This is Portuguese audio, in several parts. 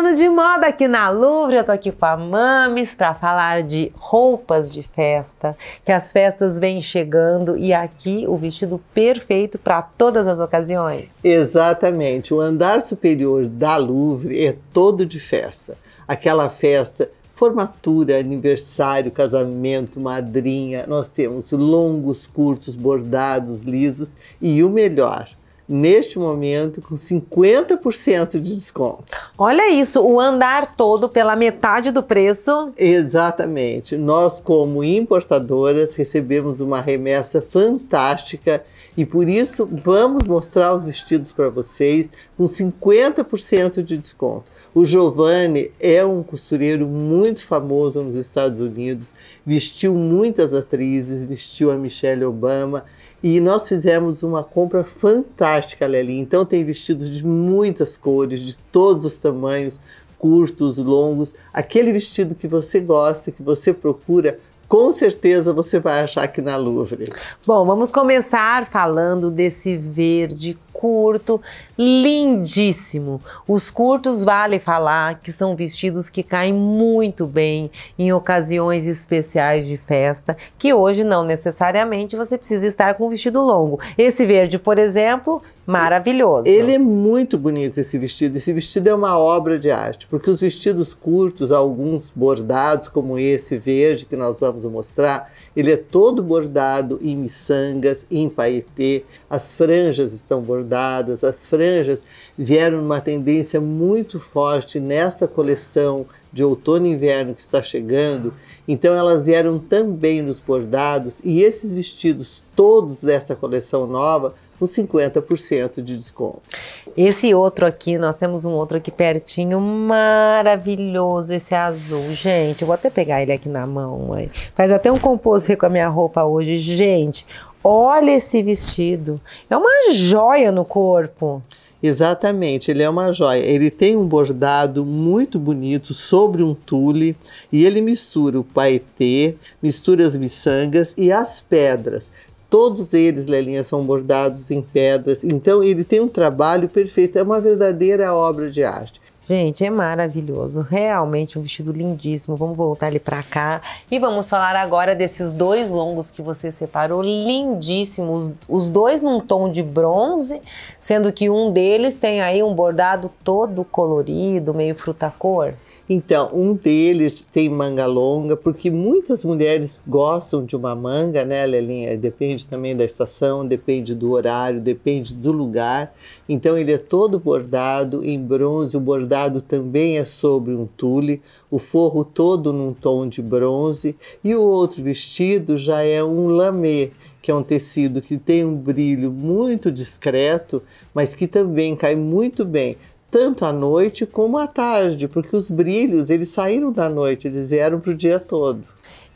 falando de moda aqui na Louvre, eu tô aqui com a Mames para falar de roupas de festa, que as festas vêm chegando e aqui o vestido perfeito para todas as ocasiões. Exatamente, o andar superior da Louvre é todo de festa. Aquela festa formatura, aniversário, casamento, madrinha, nós temos longos, curtos, bordados, lisos e o melhor, neste momento com 50% de desconto. Olha isso, o andar todo pela metade do preço. Exatamente. Nós, como importadoras, recebemos uma remessa fantástica e por isso vamos mostrar os vestidos para vocês com 50% de desconto. O Giovanni é um costureiro muito famoso nos Estados Unidos, vestiu muitas atrizes, vestiu a Michelle Obama e nós fizemos uma compra fantástica, Leli. Então tem vestidos de muitas cores, de todos os tamanhos, curtos, longos. Aquele vestido que você gosta, que você procura, com certeza você vai achar aqui na Louvre. Bom, vamos começar falando desse verde curto, lindíssimo. Os curtos, vale falar, que são vestidos que caem muito bem em ocasiões especiais de festa, que hoje não necessariamente você precisa estar com um vestido longo. Esse verde, por exemplo, maravilhoso. Ele é muito bonito esse vestido. Esse vestido é uma obra de arte, porque os vestidos curtos, alguns bordados como esse verde que nós vamos mostrar, ele é todo bordado em miçangas, em paetê, as franjas estão bordadas bordadas, as franjas vieram numa tendência muito forte nesta coleção de outono e inverno que está chegando. Então elas vieram também nos bordados e esses vestidos todos desta coleção nova com 50% de desconto. Esse outro aqui, nós temos um outro aqui pertinho, maravilhoso esse azul. Gente, eu vou até pegar ele aqui na mão. Mãe. Faz até um composto com a minha roupa hoje. Gente, Olha esse vestido. É uma joia no corpo. Exatamente, ele é uma joia. Ele tem um bordado muito bonito sobre um tule e ele mistura o paetê, mistura as miçangas e as pedras. Todos eles, Lelinha, são bordados em pedras. Então ele tem um trabalho perfeito, é uma verdadeira obra de arte. Gente, é maravilhoso, realmente um vestido lindíssimo. Vamos voltar ele para cá e vamos falar agora desses dois longos que você separou, lindíssimos, os dois num tom de bronze, sendo que um deles tem aí um bordado todo colorido, meio fruta cor. Então, um deles tem manga longa, porque muitas mulheres gostam de uma manga, né, Lelinha? Depende também da estação, depende do horário, depende do lugar. Então, ele é todo bordado em bronze. O bordado também é sobre um tule, o forro todo num tom de bronze. E o outro vestido já é um lamê, que é um tecido que tem um brilho muito discreto, mas que também cai muito bem tanto à noite como à tarde, porque os brilhos eles saíram da noite, eles vieram para o dia todo.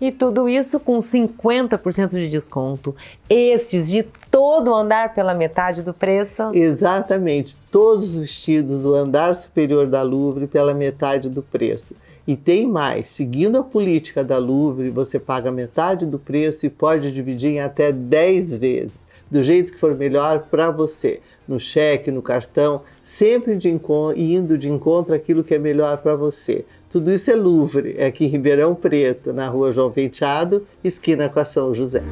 E tudo isso com 50% de desconto. Estes de todo o andar pela metade do preço? Exatamente, todos os vestidos do andar superior da Louvre pela metade do preço. E tem mais, seguindo a política da Louvre, você paga metade do preço e pode dividir em até 10 vezes do jeito que for melhor para você, no cheque, no cartão, sempre de indo de encontro àquilo que é melhor para você. Tudo isso é Louvre, é aqui em Ribeirão Preto, na rua João Penteado, esquina com a São José.